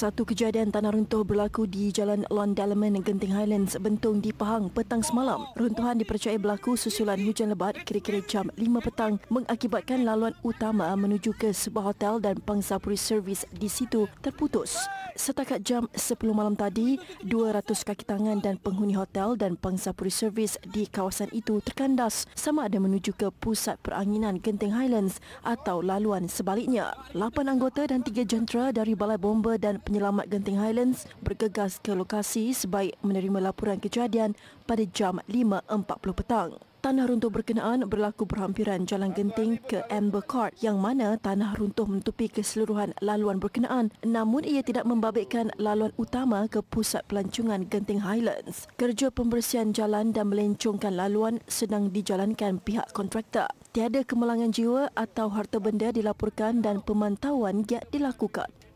Satu kejadian tanah runtuh berlaku di Jalan Lon Dalaman Genting Highlands Bentong di Pahang petang semalam. Runtuhan dipercayai berlaku susulan hujan lebat kira-kira jam 5 petang mengakibatkan laluan utama menuju ke sebuah hotel dan pangsa puri servis di situ terputus. Setakat jam 10 malam tadi, 200 kaki tangan dan penghuni hotel dan pangsa puri servis di kawasan itu terkandas sama ada menuju ke pusat peranginan Genting Highlands atau laluan sebaliknya. 8 anggota dan 3 jentera dari Balai Bomba dan penyelamat Genting Highlands bergegas ke lokasi sebaik menerima laporan kejadian pada jam 5.40 petang. Tanah runtuh berkenaan berlaku berhampiran Jalan Genting ke Amber Court yang mana tanah runtuh menutupi keseluruhan laluan berkenaan namun ia tidak membabitkan laluan utama ke pusat pelancongan Genting Highlands. Kerja pembersihan jalan dan melencongkan laluan sedang dijalankan pihak kontraktor. Tiada kemalangan jiwa atau harta benda dilaporkan dan pemantauan giat dilakukan.